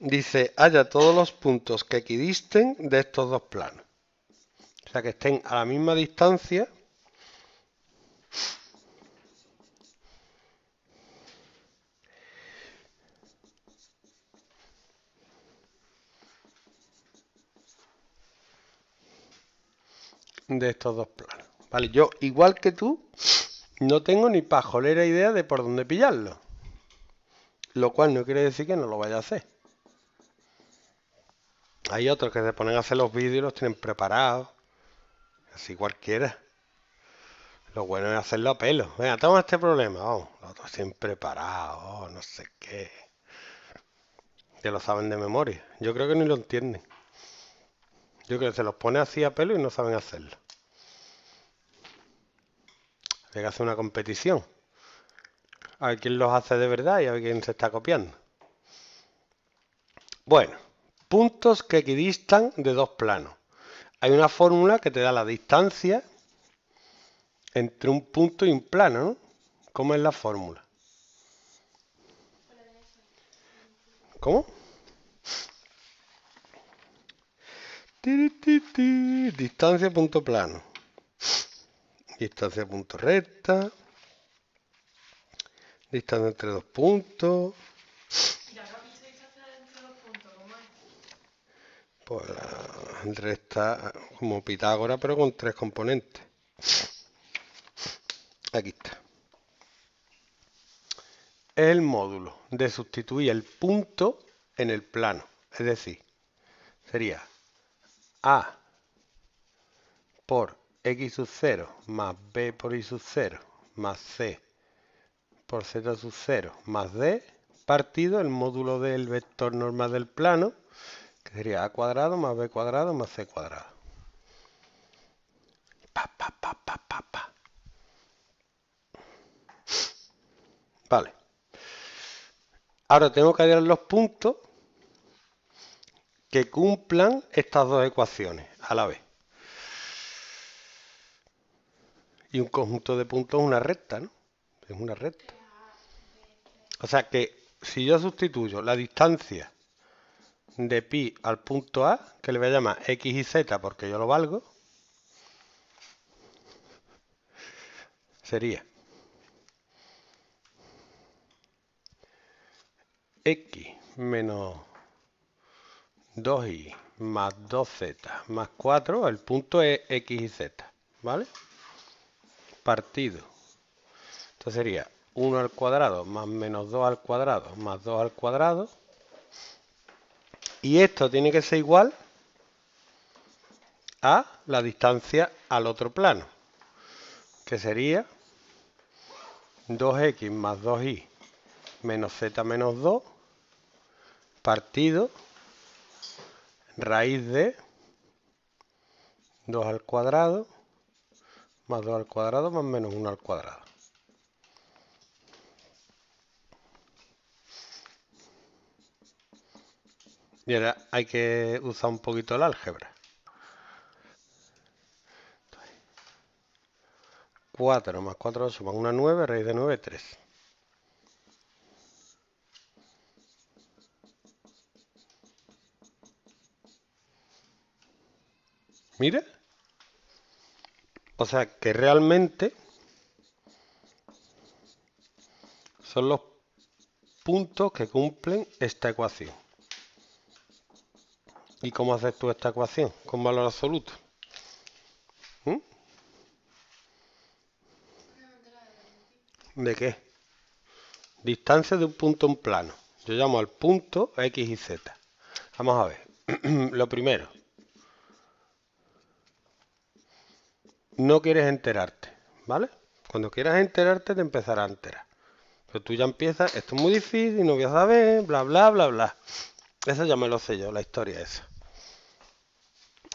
dice, haya todos los puntos que equidisten de estos dos planos. O sea, que estén a la misma distancia. de estos dos planos. Vale, yo igual que tú no tengo ni pajolera idea de por dónde pillarlo. Lo cual no quiere decir que no lo vaya a hacer. Hay otros que se ponen a hacer los vídeos y los tienen preparados. Así cualquiera. Lo bueno es hacerlo a pelo. Venga, toma este problema. Oh, los otros tienen preparado. Oh, no sé qué. Que lo saben de memoria. Yo creo que ni lo entienden. Yo creo que se los pone así a pelo y no saben hacerlo. Hay que hacer una competición. A ver quién los hace de verdad y a ver quién se está copiando. Bueno puntos que equidistan de dos planos. Hay una fórmula que te da la distancia entre un punto y un plano, ¿no? ¿Cómo es la fórmula? ¿Cómo? Distancia punto plano. Distancia punto recta. Distancia entre dos puntos. pues está como Pitágoras, pero con tres componentes. Aquí está. El módulo de sustituir el punto en el plano. Es decir, sería A por x sub 0 más b por y sub 0 más c por z sub 0 más d partido el módulo del vector normal del plano que sería a cuadrado más b cuadrado más c cuadrado. Pa, pa, pa, vale. Ahora tengo que hallar los puntos que cumplan estas dos ecuaciones a la vez. Y un conjunto de puntos es una recta, ¿no? Es una recta. O sea que si yo sustituyo la distancia de pi al punto A, que le voy a llamar x y z porque yo lo valgo, sería x menos 2y más 2z más 4, el punto es x y z, ¿vale? Partido. Entonces sería 1 al cuadrado más menos 2 al cuadrado más 2 al cuadrado y esto tiene que ser igual a la distancia al otro plano, que sería 2x más 2y menos z menos 2 partido raíz de 2 al cuadrado más 2 al cuadrado más menos 1 al cuadrado. Y ahora hay que usar un poquito el álgebra. 4 más 4 suma una 9, raíz de 9, 3. Mira. O sea que realmente son los puntos que cumplen esta ecuación. ¿Y cómo haces tú esta ecuación con valor absoluto? ¿Mm? ¿De qué? Distancia de un punto a un plano. Yo llamo al punto X y Z. Vamos a ver. Lo primero. No quieres enterarte, ¿vale? Cuando quieras enterarte te empezará a enterar. Pero tú ya empiezas, esto es muy difícil, no voy a saber, bla, bla, bla, bla. Eso ya me lo sé yo, la historia esa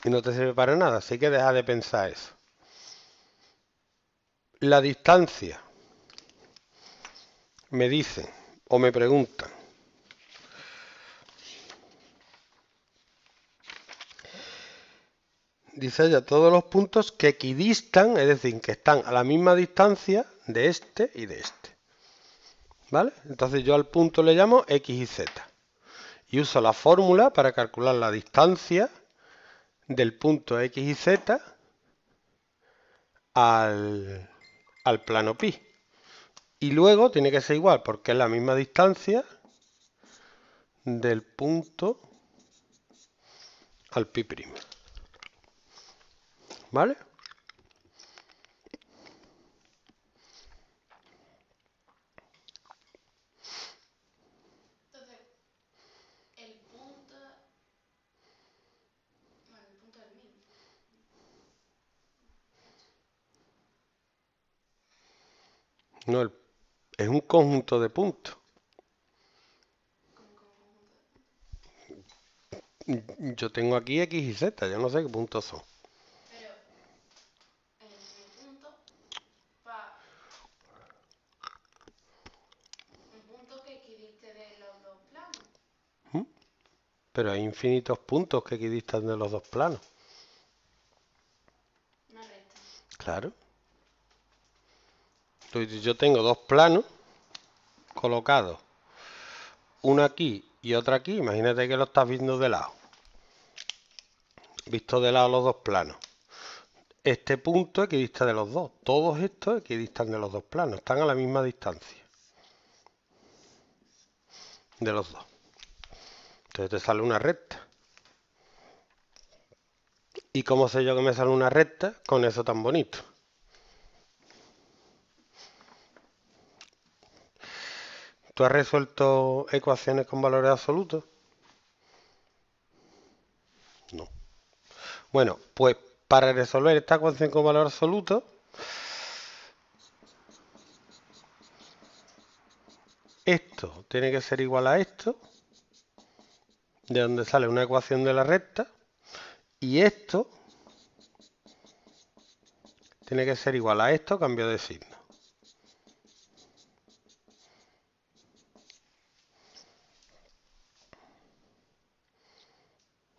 y no te sirve para nada, así que deja de pensar eso. La distancia. Me dicen o me preguntan. Dice ya todos los puntos que equidistan, es decir, que están a la misma distancia de este y de este. ¿Vale? Entonces yo al punto le llamo x y z. Y uso la fórmula para calcular la distancia del punto x y z al, plano pi. Y luego tiene que ser igual porque es la misma distancia del punto al pi'. ¿Vale? No, es un conjunto de puntos. Yo tengo aquí X y Z, yo no sé qué puntos son. ¿Mm? Pero hay infinitos puntos que equidistan de los dos planos. Una recta. Claro yo tengo dos planos colocados, uno aquí y otro aquí, imagínate que lo estás viendo de lado, visto de lado los dos planos. Este punto equidista de los dos, todos estos equidistan de los dos planos, están a la misma distancia de los dos. Entonces te sale una recta. ¿Y cómo sé yo que me sale una recta con eso tan bonito? ¿Tú has resuelto ecuaciones con valores absolutos? No. Bueno, pues para resolver esta ecuación con valor absoluto, esto tiene que ser igual a esto, de donde sale una ecuación de la recta, y esto tiene que ser igual a esto, cambio de signo.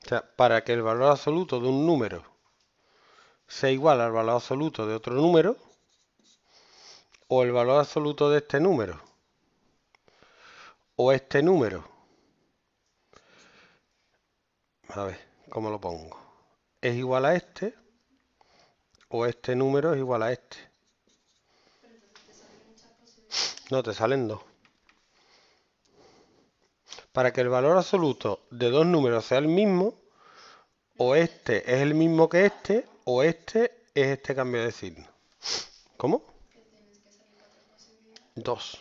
O sea, para que el valor absoluto de un número sea igual al valor absoluto de otro número, o el valor absoluto de este número, o este número, a ver, ¿cómo lo pongo? Es igual a este, o este número es igual a este. No, te salen dos para que el valor absoluto de dos números sea el mismo, o este es el mismo que este, o este es este cambio de signo. ¿Cómo? Dos.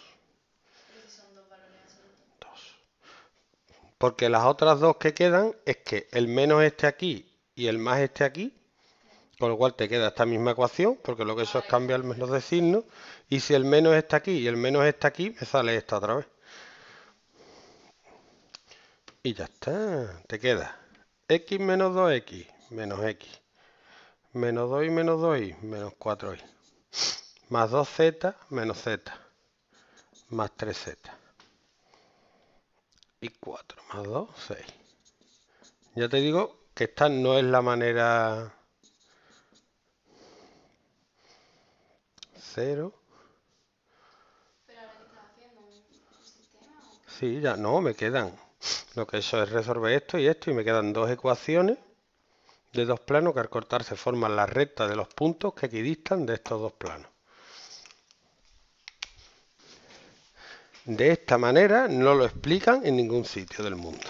Dos. Porque las otras dos que quedan es que el menos este aquí y el más este aquí, con lo cual te queda esta misma ecuación, porque lo que eso es cambiar el menos de signo, y si el menos está aquí y el menos está aquí, me sale esta otra vez. Y ya está, te queda x menos 2x menos x menos 2 y menos 2 y menos 4y más 2z menos z más 3z y 4 más 2, 6 ya te digo que esta no es la manera 0 Sí, ya no, me quedan lo que eso es resolver esto y esto y me quedan dos ecuaciones de dos planos que al cortarse forman la recta de los puntos que equidistan de estos dos planos. De esta manera no lo explican en ningún sitio del mundo.